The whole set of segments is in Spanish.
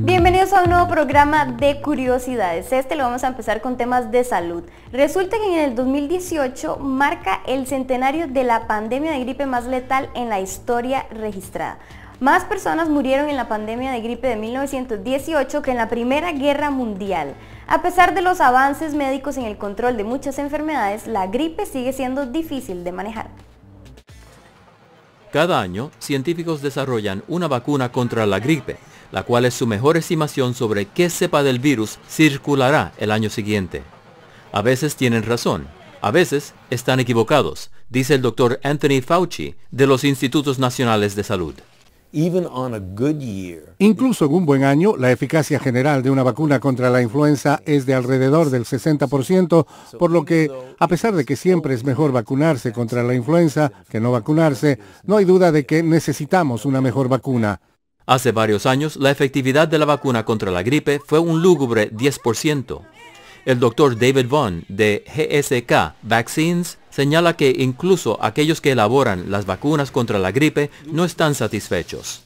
Bienvenidos a un nuevo programa de curiosidades. Este lo vamos a empezar con temas de salud. Resulta que en el 2018 marca el centenario de la pandemia de gripe más letal en la historia registrada. Más personas murieron en la pandemia de gripe de 1918 que en la Primera Guerra Mundial. A pesar de los avances médicos en el control de muchas enfermedades, la gripe sigue siendo difícil de manejar. Cada año, científicos desarrollan una vacuna contra la gripe, la cual es su mejor estimación sobre qué cepa del virus circulará el año siguiente. A veces tienen razón, a veces están equivocados, dice el doctor Anthony Fauci de los Institutos Nacionales de Salud. Incluso en un buen año, la eficacia general de una vacuna contra la influenza es de alrededor del 60%, por lo que, a pesar de que siempre es mejor vacunarse contra la influenza que no vacunarse, no hay duda de que necesitamos una mejor vacuna. Hace varios años, la efectividad de la vacuna contra la gripe fue un lúgubre 10%. El doctor David Vaughn de GSK Vaccines señala que incluso aquellos que elaboran las vacunas contra la gripe no están satisfechos.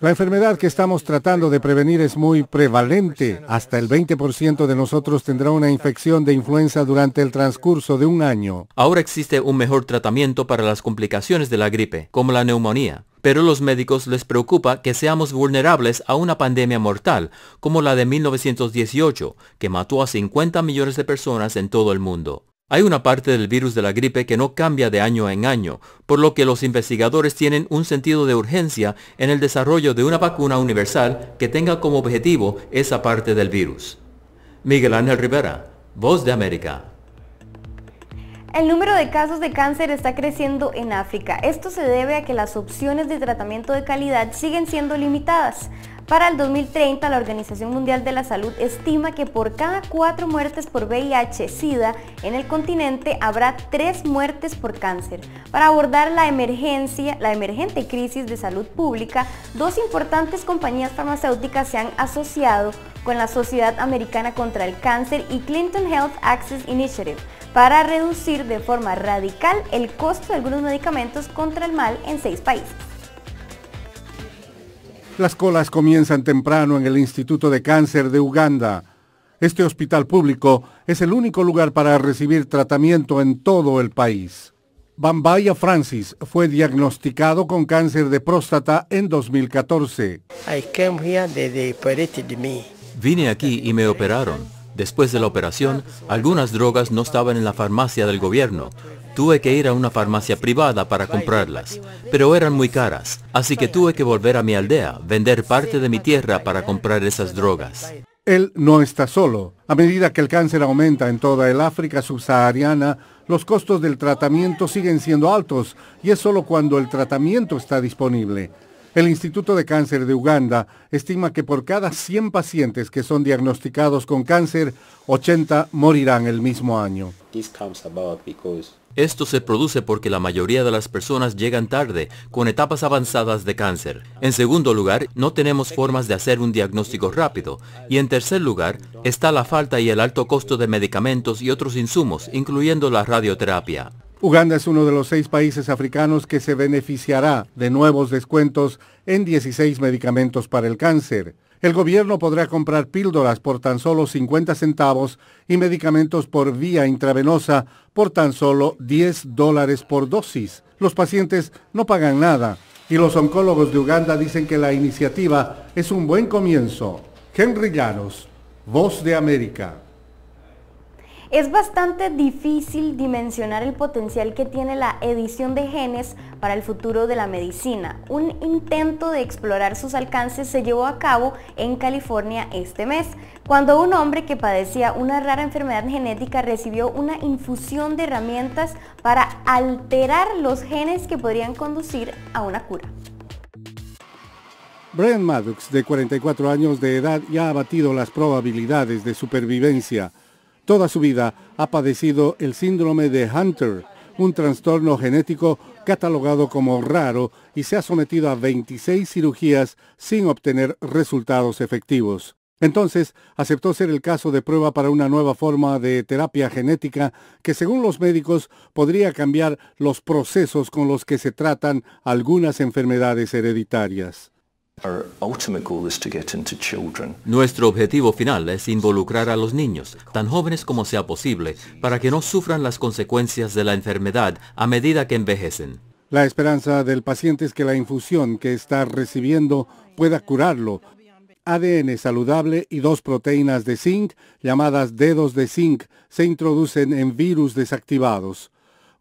La enfermedad que estamos tratando de prevenir es muy prevalente. Hasta el 20% de nosotros tendrá una infección de influenza durante el transcurso de un año. Ahora existe un mejor tratamiento para las complicaciones de la gripe, como la neumonía pero los médicos les preocupa que seamos vulnerables a una pandemia mortal, como la de 1918, que mató a 50 millones de personas en todo el mundo. Hay una parte del virus de la gripe que no cambia de año en año, por lo que los investigadores tienen un sentido de urgencia en el desarrollo de una vacuna universal que tenga como objetivo esa parte del virus. Miguel Ángel Rivera, Voz de América. El número de casos de cáncer está creciendo en África. Esto se debe a que las opciones de tratamiento de calidad siguen siendo limitadas. Para el 2030, la Organización Mundial de la Salud estima que por cada cuatro muertes por VIH-Sida en el continente habrá tres muertes por cáncer. Para abordar la emergencia, la emergente crisis de salud pública, dos importantes compañías farmacéuticas se han asociado con la Sociedad Americana contra el Cáncer y Clinton Health Access Initiative para reducir de forma radical el costo de algunos medicamentos contra el mal en seis países. Las colas comienzan temprano en el Instituto de Cáncer de Uganda. Este hospital público es el único lugar para recibir tratamiento en todo el país. Bambaya Francis fue diagnosticado con cáncer de próstata en 2014. Vine aquí y me operaron. Después de la operación, algunas drogas no estaban en la farmacia del gobierno. Tuve que ir a una farmacia privada para comprarlas, pero eran muy caras, así que tuve que volver a mi aldea, vender parte de mi tierra para comprar esas drogas. Él no está solo. A medida que el cáncer aumenta en toda el África subsahariana, los costos del tratamiento siguen siendo altos y es solo cuando el tratamiento está disponible. El Instituto de Cáncer de Uganda estima que por cada 100 pacientes que son diagnosticados con cáncer, 80 morirán el mismo año. Esto se produce porque la mayoría de las personas llegan tarde, con etapas avanzadas de cáncer. En segundo lugar, no tenemos formas de hacer un diagnóstico rápido. Y en tercer lugar, está la falta y el alto costo de medicamentos y otros insumos, incluyendo la radioterapia. Uganda es uno de los seis países africanos que se beneficiará de nuevos descuentos en 16 medicamentos para el cáncer. El gobierno podrá comprar píldoras por tan solo 50 centavos y medicamentos por vía intravenosa por tan solo 10 dólares por dosis. Los pacientes no pagan nada y los oncólogos de Uganda dicen que la iniciativa es un buen comienzo. Henry Llanos, Voz de América. Es bastante difícil dimensionar el potencial que tiene la edición de genes para el futuro de la medicina. Un intento de explorar sus alcances se llevó a cabo en California este mes, cuando un hombre que padecía una rara enfermedad genética recibió una infusión de herramientas para alterar los genes que podrían conducir a una cura. Brian Maddox, de 44 años de edad, ya ha abatido las probabilidades de supervivencia Toda su vida ha padecido el síndrome de Hunter, un trastorno genético catalogado como raro y se ha sometido a 26 cirugías sin obtener resultados efectivos. Entonces, aceptó ser el caso de prueba para una nueva forma de terapia genética que, según los médicos, podría cambiar los procesos con los que se tratan algunas enfermedades hereditarias. Nuestro objetivo final es involucrar a los niños, tan jóvenes como sea posible, para que no sufran las consecuencias de la enfermedad a medida que envejecen. La esperanza del paciente es que la infusión que está recibiendo pueda curarlo. ADN saludable y dos proteínas de zinc, llamadas dedos de zinc, se introducen en virus desactivados.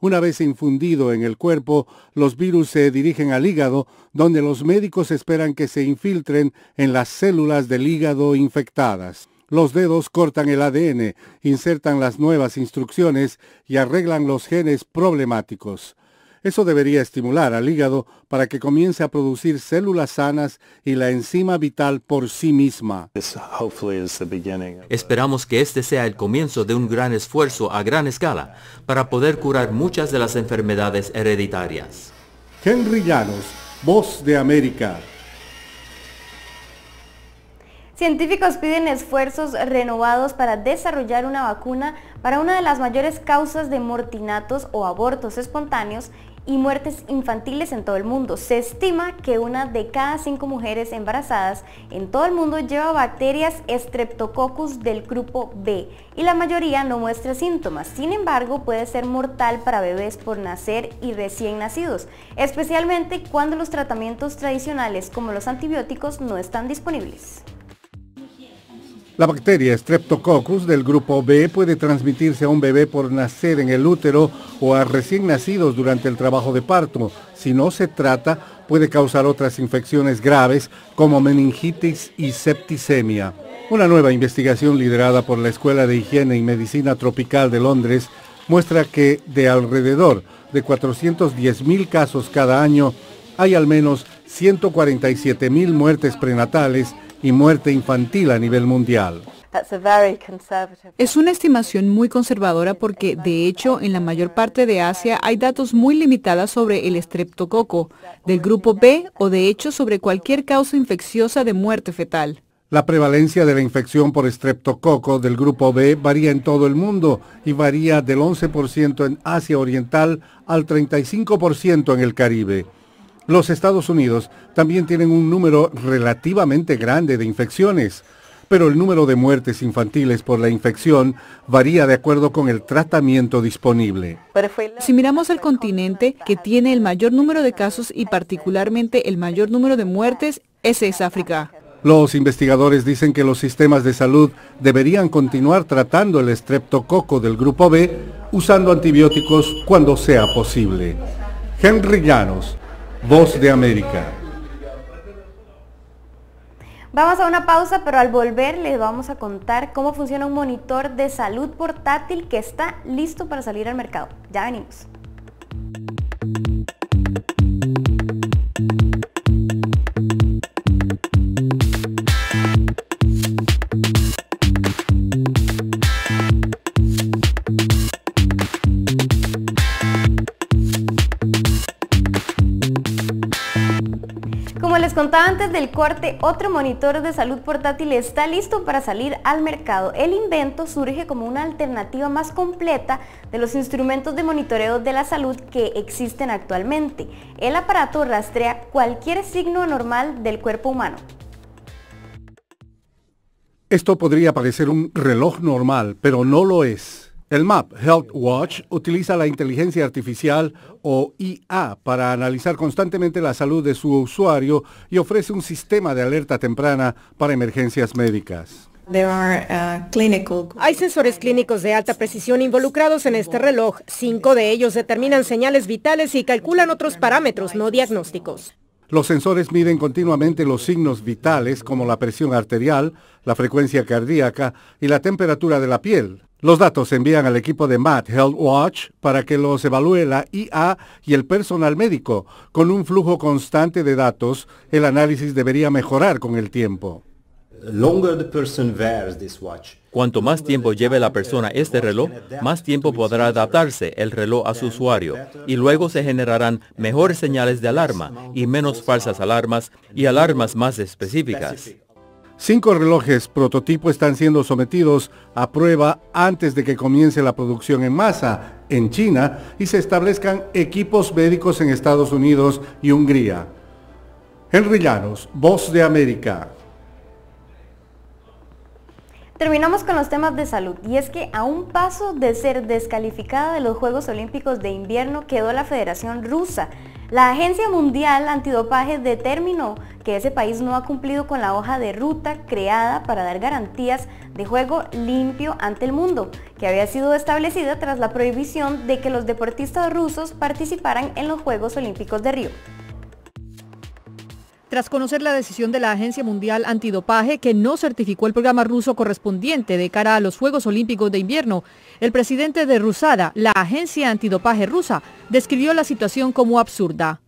Una vez infundido en el cuerpo, los virus se dirigen al hígado, donde los médicos esperan que se infiltren en las células del hígado infectadas. Los dedos cortan el ADN, insertan las nuevas instrucciones y arreglan los genes problemáticos. Eso debería estimular al hígado para que comience a producir células sanas y la enzima vital por sí misma. Esperamos que este sea el comienzo de un gran esfuerzo a gran escala para poder curar muchas de las enfermedades hereditarias. Henry Llanos, Voz de América. Científicos piden esfuerzos renovados para desarrollar una vacuna para una de las mayores causas de mortinatos o abortos espontáneos y muertes infantiles en todo el mundo. Se estima que una de cada cinco mujeres embarazadas en todo el mundo lleva bacterias Streptococcus del grupo B y la mayoría no muestra síntomas. Sin embargo, puede ser mortal para bebés por nacer y recién nacidos, especialmente cuando los tratamientos tradicionales como los antibióticos no están disponibles. La bacteria Streptococcus del grupo B puede transmitirse a un bebé por nacer en el útero o a recién nacidos durante el trabajo de parto. Si no se trata, puede causar otras infecciones graves como meningitis y septicemia. Una nueva investigación liderada por la Escuela de Higiene y Medicina Tropical de Londres muestra que de alrededor de 410.000 casos cada año, hay al menos 147.000 muertes prenatales y muerte infantil a nivel mundial. Es una estimación muy conservadora porque, de hecho, en la mayor parte de Asia hay datos muy limitados sobre el estreptococo, del grupo B o, de hecho, sobre cualquier causa infecciosa de muerte fetal. La prevalencia de la infección por estreptococo del grupo B varía en todo el mundo y varía del 11% en Asia Oriental al 35% en el Caribe. Los Estados Unidos también tienen un número relativamente grande de infecciones, pero el número de muertes infantiles por la infección varía de acuerdo con el tratamiento disponible. Si miramos el continente que tiene el mayor número de casos y particularmente el mayor número de muertes, ese es África. Los investigadores dicen que los sistemas de salud deberían continuar tratando el estreptococo del grupo B usando antibióticos cuando sea posible. Henry Llanos, Voz de América. Vamos a una pausa, pero al volver les vamos a contar cómo funciona un monitor de salud portátil que está listo para salir al mercado. Ya venimos. contaba antes del corte, otro monitor de salud portátil está listo para salir al mercado. El invento surge como una alternativa más completa de los instrumentos de monitoreo de la salud que existen actualmente. El aparato rastrea cualquier signo anormal del cuerpo humano. Esto podría parecer un reloj normal, pero no lo es. El MAP Health Watch utiliza la inteligencia artificial o IA para analizar constantemente la salud de su usuario y ofrece un sistema de alerta temprana para emergencias médicas. Uh, Hay sensores clínicos de alta precisión involucrados en este reloj. Cinco de ellos determinan señales vitales y calculan otros parámetros no diagnósticos. Los sensores miden continuamente los signos vitales como la presión arterial, la frecuencia cardíaca y la temperatura de la piel. Los datos se envían al equipo de Matt Health Watch para que los evalúe la IA y el personal médico. Con un flujo constante de datos, el análisis debería mejorar con el tiempo. Cuanto más tiempo lleve la persona este reloj, más tiempo podrá adaptarse el reloj a su usuario y luego se generarán mejores señales de alarma y menos falsas alarmas y alarmas más específicas. Cinco relojes prototipo están siendo sometidos a prueba antes de que comience la producción en masa en China y se establezcan equipos médicos en Estados Unidos y Hungría. Henry Llanos, Voz de América. Terminamos con los temas de salud y es que a un paso de ser descalificada de los Juegos Olímpicos de Invierno quedó la Federación Rusa la Agencia Mundial Antidopaje determinó que ese país no ha cumplido con la hoja de ruta creada para dar garantías de juego limpio ante el mundo, que había sido establecida tras la prohibición de que los deportistas rusos participaran en los Juegos Olímpicos de Río tras conocer la decisión de la Agencia Mundial Antidopaje que no certificó el programa ruso correspondiente de cara a los Juegos Olímpicos de Invierno. El presidente de Rusada, la Agencia Antidopaje rusa, describió la situación como absurda.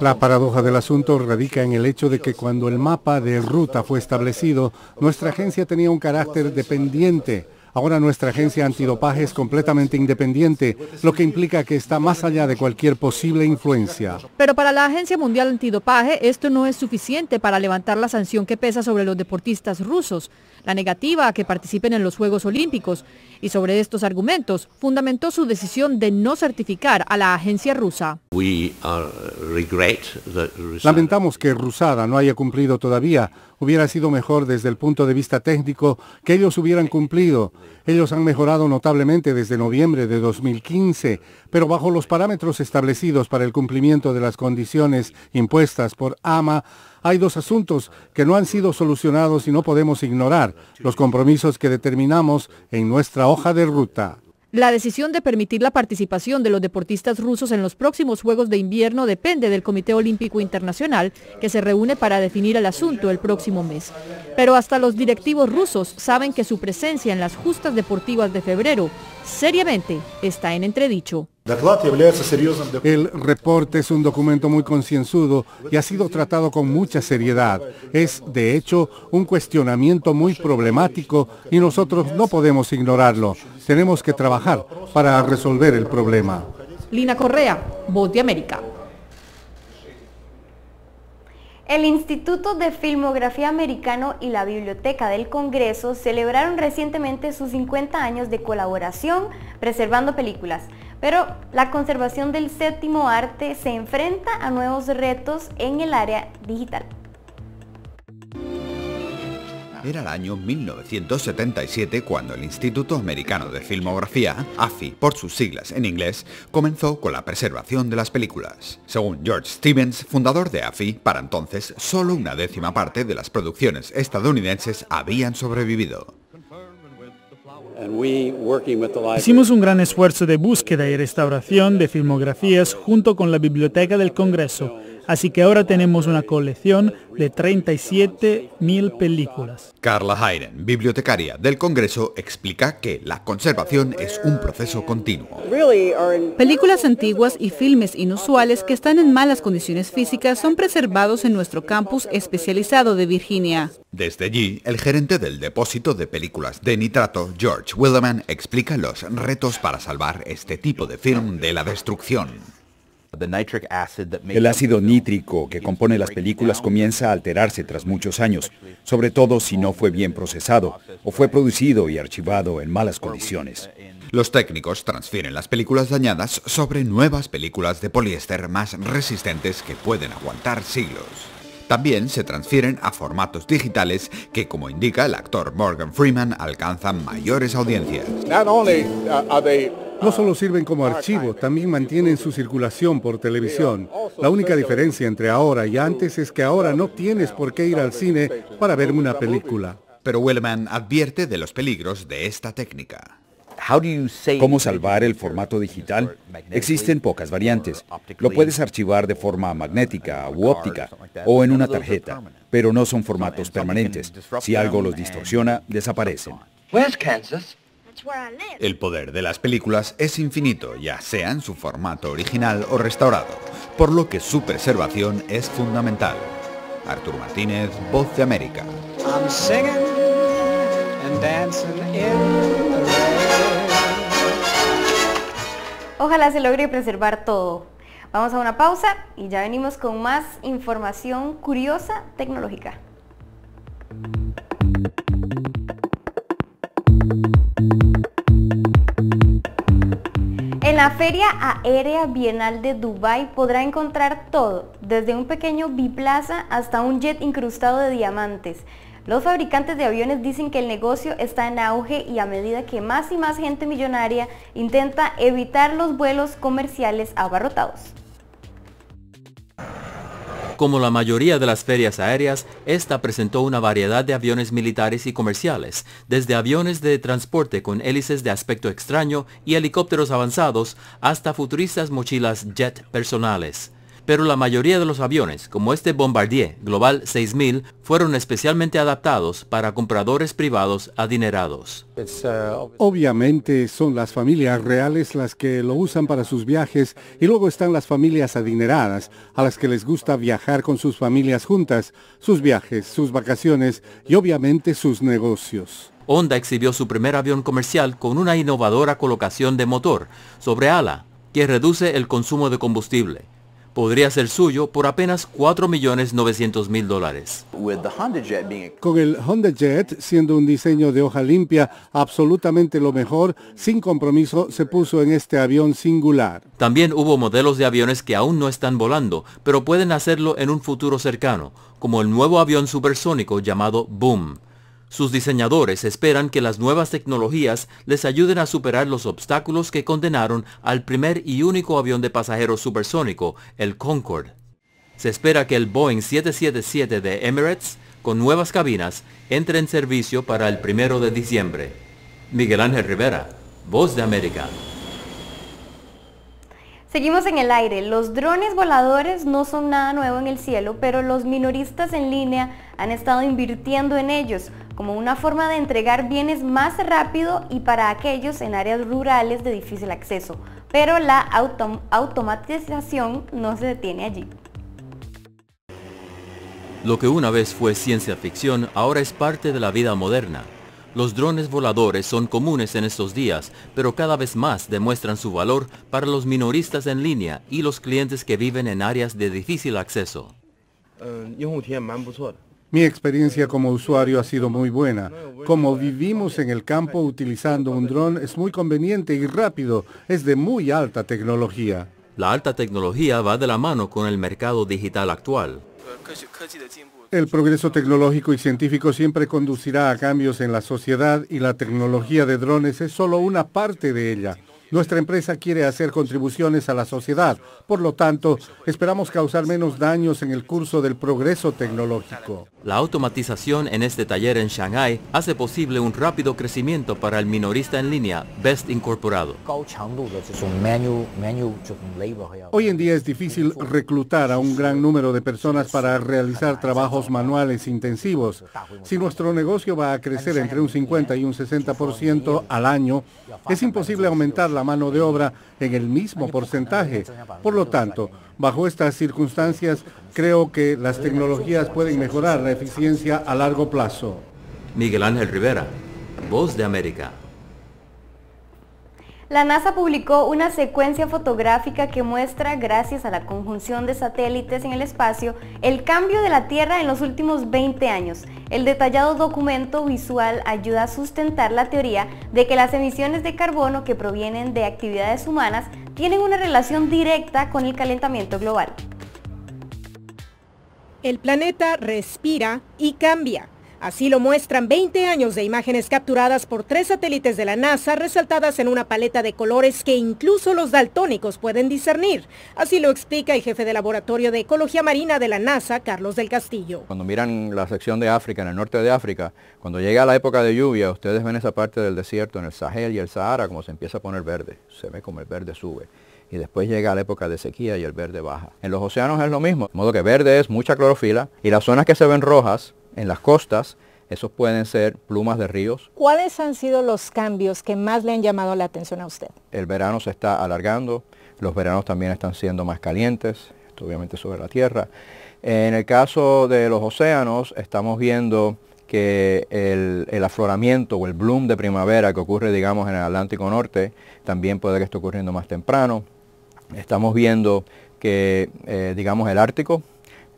La paradoja del asunto radica en el hecho de que cuando el mapa de ruta fue establecido, nuestra agencia tenía un carácter dependiente Ahora nuestra agencia antidopaje es completamente independiente, lo que implica que está más allá de cualquier posible influencia. Pero para la Agencia Mundial Antidopaje esto no es suficiente para levantar la sanción que pesa sobre los deportistas rusos, la negativa a que participen en los Juegos Olímpicos. Y sobre estos argumentos fundamentó su decisión de no certificar a la agencia rusa. Uh, Lamentamos que Rusada no haya cumplido todavía hubiera sido mejor desde el punto de vista técnico que ellos hubieran cumplido. Ellos han mejorado notablemente desde noviembre de 2015, pero bajo los parámetros establecidos para el cumplimiento de las condiciones impuestas por AMA, hay dos asuntos que no han sido solucionados y no podemos ignorar los compromisos que determinamos en nuestra hoja de ruta. La decisión de permitir la participación de los deportistas rusos en los próximos Juegos de Invierno depende del Comité Olímpico Internacional, que se reúne para definir el asunto el próximo mes. Pero hasta los directivos rusos saben que su presencia en las justas deportivas de febrero seriamente está en entredicho. El reporte es un documento muy concienzudo y ha sido tratado con mucha seriedad. Es, de hecho, un cuestionamiento muy problemático y nosotros no podemos ignorarlo. Tenemos que trabajar para resolver el problema. Lina Correa, Voz de América. El Instituto de Filmografía Americano y la Biblioteca del Congreso celebraron recientemente sus 50 años de colaboración preservando películas. Pero la conservación del séptimo arte se enfrenta a nuevos retos en el área digital. Era el año 1977 cuando el Instituto Americano de Filmografía, AFI por sus siglas en inglés, comenzó con la preservación de las películas. Según George Stevens, fundador de AFI, para entonces solo una décima parte de las producciones estadounidenses habían sobrevivido. Hicimos un gran esfuerzo de búsqueda y restauración de filmografías junto con la Biblioteca del Congreso Así que ahora tenemos una colección de 37.000 mil películas. Carla Hayden, bibliotecaria del Congreso, explica que la conservación es un proceso continuo. Películas antiguas y filmes inusuales que están en malas condiciones físicas son preservados en nuestro campus especializado de Virginia. Desde allí, el gerente del depósito de películas de nitrato, George Willeman, explica los retos para salvar este tipo de film de la destrucción. El ácido nítrico que compone las películas comienza a alterarse tras muchos años, sobre todo si no fue bien procesado o fue producido y archivado en malas condiciones. Los técnicos transfieren las películas dañadas sobre nuevas películas de poliéster más resistentes que pueden aguantar siglos. También se transfieren a formatos digitales que, como indica el actor Morgan Freeman, alcanzan mayores audiencias. Uh, no solo sirven como ah, archivo, también mantienen su circulación por televisión. La única diferencia entre ahora y antes es que ahora no tienes por qué ir al cine para ver una película. Pero Wellman advierte de los peligros de esta técnica. ¿Cómo salvar el formato digital? Existen pocas variantes. Lo puedes archivar de forma magnética u óptica o en una tarjeta, pero no son formatos permanentes. Si algo los distorsiona, desaparecen. El poder de las películas es infinito, ya sea en su formato original o restaurado, por lo que su preservación es fundamental. Artur Martínez, Voz de América. Ojalá se logre preservar todo. Vamos a una pausa y ya venimos con más información curiosa tecnológica. la Feria Aérea Bienal de Dubai podrá encontrar todo, desde un pequeño biplaza hasta un jet incrustado de diamantes. Los fabricantes de aviones dicen que el negocio está en auge y a medida que más y más gente millonaria intenta evitar los vuelos comerciales abarrotados. Como la mayoría de las ferias aéreas, esta presentó una variedad de aviones militares y comerciales, desde aviones de transporte con hélices de aspecto extraño y helicópteros avanzados, hasta futuristas mochilas jet personales pero la mayoría de los aviones, como este Bombardier Global 6000, fueron especialmente adaptados para compradores privados adinerados. Pues, eh, obviamente son las familias reales las que lo usan para sus viajes y luego están las familias adineradas, a las que les gusta viajar con sus familias juntas, sus viajes, sus vacaciones y obviamente sus negocios. Honda exhibió su primer avión comercial con una innovadora colocación de motor sobre ala que reduce el consumo de combustible podría ser suyo por apenas 4.900.000 dólares. Con el Honda Jet siendo un diseño de hoja limpia absolutamente lo mejor, sin compromiso se puso en este avión singular. También hubo modelos de aviones que aún no están volando, pero pueden hacerlo en un futuro cercano, como el nuevo avión supersónico llamado Boom. Sus diseñadores esperan que las nuevas tecnologías les ayuden a superar los obstáculos que condenaron al primer y único avión de pasajeros supersónico, el Concorde. Se espera que el Boeing 777 de Emirates, con nuevas cabinas, entre en servicio para el primero de diciembre. Miguel Ángel Rivera, Voz de América. Seguimos en el aire. Los drones voladores no son nada nuevo en el cielo, pero los minoristas en línea han estado invirtiendo en ellos como una forma de entregar bienes más rápido y para aquellos en áreas rurales de difícil acceso. Pero la automatización no se detiene allí. Lo que una vez fue ciencia ficción ahora es parte de la vida moderna. Los drones voladores son comunes en estos días, pero cada vez más demuestran su valor para los minoristas en línea y los clientes que viven en áreas de difícil acceso. Eh, Mi experiencia como usuario ha sido muy buena. Como vivimos en el campo utilizando un dron es muy conveniente y rápido. Es de muy alta tecnología. La alta tecnología va de la mano con el mercado digital actual. El progreso tecnológico y científico siempre conducirá a cambios en la sociedad y la tecnología de drones es solo una parte de ella. Nuestra empresa quiere hacer contribuciones a la sociedad, por lo tanto, esperamos causar menos daños en el curso del progreso tecnológico. La automatización en este taller en Shanghai hace posible un rápido crecimiento para el minorista en línea Best Incorporado. Hoy en día es difícil reclutar a un gran número de personas para realizar trabajos manuales intensivos. Si nuestro negocio va a crecer entre un 50 y un 60% al año, es imposible aumentar la mano de obra en el mismo porcentaje. Por lo tanto, bajo estas circunstancias, creo que las tecnologías pueden mejorar la eficiencia a largo plazo. Miguel Ángel Rivera, Voz de América. La NASA publicó una secuencia fotográfica que muestra, gracias a la conjunción de satélites en el espacio, el cambio de la Tierra en los últimos 20 años. El detallado documento visual ayuda a sustentar la teoría de que las emisiones de carbono que provienen de actividades humanas tienen una relación directa con el calentamiento global. El planeta respira y cambia. Así lo muestran 20 años de imágenes capturadas por tres satélites de la NASA resaltadas en una paleta de colores que incluso los daltónicos pueden discernir. Así lo explica el jefe de Laboratorio de Ecología Marina de la NASA, Carlos del Castillo. Cuando miran la sección de África, en el norte de África, cuando llega la época de lluvia, ustedes ven esa parte del desierto en el Sahel y el Sahara como se empieza a poner verde. Se ve como el verde sube y después llega la época de sequía y el verde baja. En los océanos es lo mismo, de modo que verde es mucha clorofila y las zonas que se ven rojas en las costas, esos pueden ser plumas de ríos. ¿Cuáles han sido los cambios que más le han llamado la atención a usted? El verano se está alargando, los veranos también están siendo más calientes, esto obviamente sobre la tierra. En el caso de los océanos, estamos viendo que el, afloramiento o el bloom de primavera que ocurre, digamos, en el Atlántico Norte, también puede que esté ocurriendo más temprano. Estamos viendo que, eh, digamos, el Ártico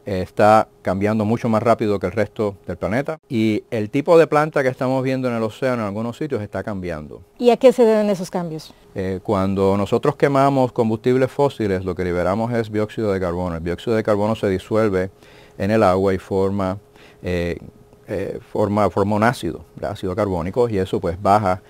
está cambiando mucho más rápido que el resto del planeta y el tipo de planta que estamos viendo en el océano en algunos sitios está cambiando. ¿Y a qué se deben esos cambios? Eh, cuando nosotros quemamos combustibles fósiles lo que liberamos es dióxido de carbono. El dióxido de carbono se disuelve en el agua y forma, eh, eh, forma, forma un ácido, ácido carbónico y eso pues baja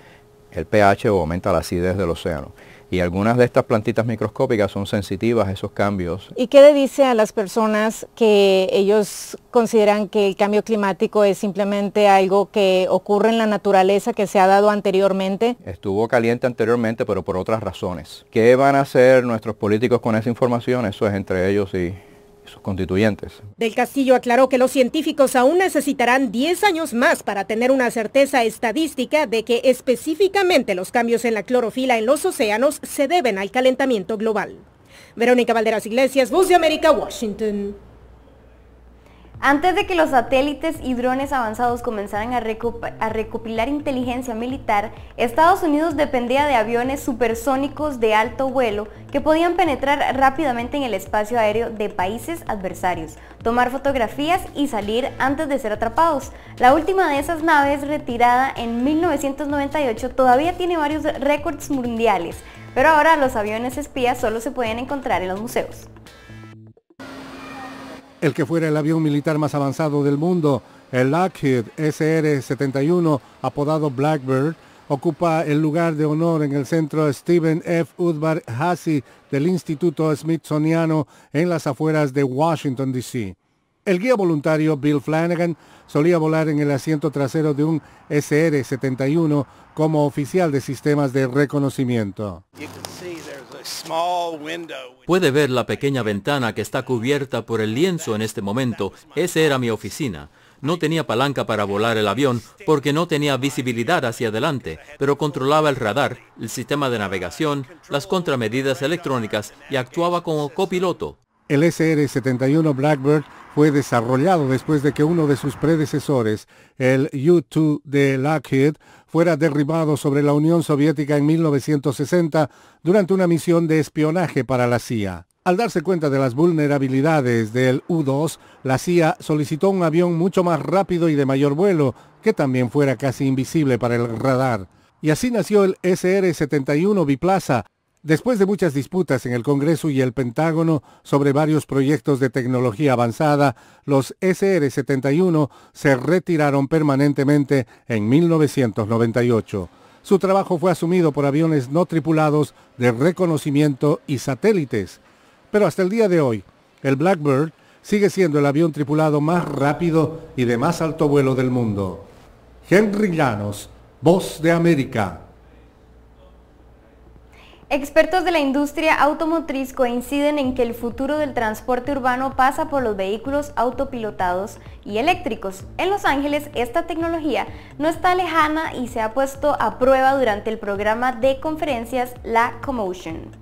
el pH o aumenta la acidez del océano y algunas de estas plantitas microscópicas son sensitivas a esos cambios. ¿Y qué le dice a las personas que ellos consideran que el cambio climático es simplemente algo que ocurre en la naturaleza, que se ha dado anteriormente? Estuvo caliente anteriormente, pero por otras razones. ¿Qué van a hacer nuestros políticos con esa información? Eso es entre ellos y constituyentes. Del Castillo aclaró que los científicos aún necesitarán 10 años más para tener una certeza estadística de que específicamente los cambios en la clorofila en los océanos se deben al calentamiento global. Verónica Valderas Iglesias, Voz de América, Washington. Antes de que los satélites y drones avanzados comenzaran a, recopilar inteligencia militar, Estados Unidos dependía de aviones supersónicos de alto vuelo que podían penetrar rápidamente en el espacio aéreo de países adversarios, tomar fotografías y salir antes de ser atrapados. La última de esas naves, retirada en 1998, todavía tiene varios récords mundiales, pero ahora los aviones espías solo se pueden encontrar en los museos el que fuera el avión militar más avanzado del mundo, el Lockheed SR-71, apodado Blackbird, ocupa el lugar de honor en el centro Stephen F. Udvar hazy del Instituto Smithsoniano en las afueras de Washington, D.C. El guía voluntario Bill Flanagan solía volar en el asiento trasero de un SR-71 como oficial de sistemas de reconocimiento. Puede ver la pequeña ventana que está cubierta por el lienzo en este momento. Esa era mi oficina. No tenía palanca para volar el avión porque no tenía visibilidad hacia adelante, pero controlaba el radar, el sistema de navegación, las contramedidas electrónicas y actuaba como copiloto. El SR-71 Blackbird fue desarrollado después de que uno de sus predecesores, el U-2 de Lockheed, fuera derribado sobre la Unión Soviética en 1960 durante una misión de espionaje para la CIA. Al darse cuenta de las vulnerabilidades del U-2, la CIA solicitó un avión mucho más rápido y de mayor vuelo, que también fuera casi invisible para el radar. Y así nació el SR-71 Biplaza, Después de muchas disputas en el Congreso y el Pentágono sobre varios proyectos de tecnología avanzada, los SR-71 se retiraron permanentemente en 1998. Su trabajo fue asumido por aviones no tripulados de reconocimiento y satélites. Pero hasta el día de hoy, el Blackbird sigue siendo el avión tripulado más rápido y de más alto vuelo del mundo. Henry Llanos, Voz de América. Expertos de la industria automotriz coinciden en que el futuro del transporte urbano pasa por los vehículos autopilotados y eléctricos. En Los Ángeles esta tecnología no está lejana y se ha puesto a prueba durante el programa de conferencias La Commotion.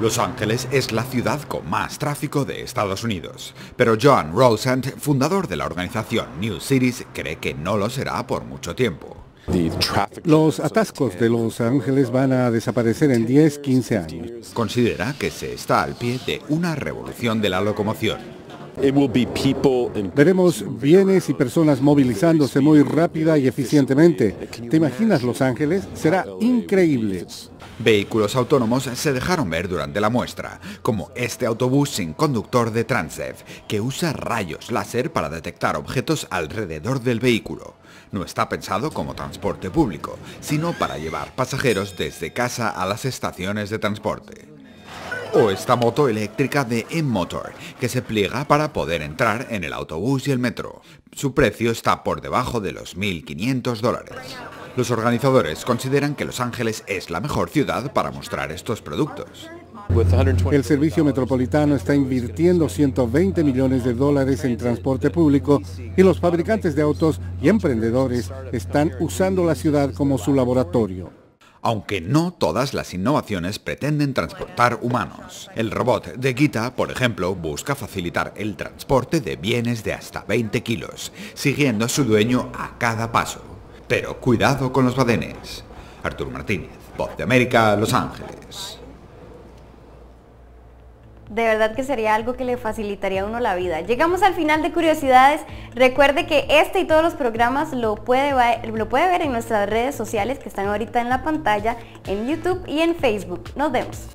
Los Ángeles es la ciudad con más tráfico de Estados Unidos, pero John Rosent, fundador de la organización New Cities, cree que no lo será por mucho tiempo. Los atascos de Los Ángeles van a desaparecer en 10, 15 años. Considera que se está al pie de una revolución de la locomoción. Veremos bienes y personas movilizándose muy rápida y eficientemente. ¿Te imaginas Los Ángeles? Será increíble. Vehículos autónomos se dejaron ver durante la muestra, como este autobús sin conductor de Transev, que usa rayos láser para detectar objetos alrededor del vehículo no está pensado como transporte público, sino para llevar pasajeros desde casa a las estaciones de transporte. O esta moto eléctrica de M-Motor, que se pliega para poder entrar en el autobús y el metro. Su precio está por debajo de los 1.500 dólares. Los organizadores consideran que Los Ángeles es la mejor ciudad para mostrar estos productos. El Servicio Metropolitano está invirtiendo 120 millones de dólares en transporte público y los fabricantes de autos y emprendedores están usando la ciudad como su laboratorio aunque no todas las innovaciones pretenden transportar humanos. El robot de Gita, por ejemplo, busca facilitar el transporte de bienes de hasta 20 kilos, siguiendo a su dueño a cada paso. Pero cuidado con los badenes. Artur Martínez, Voz de América, Los Ángeles de verdad que sería algo que le facilitaría a uno la vida. Llegamos al final de Curiosidades. Recuerde que este y todos los programas lo puede, lo puede ver en nuestras redes sociales que están ahorita en la pantalla, en YouTube y en Facebook. Nos vemos.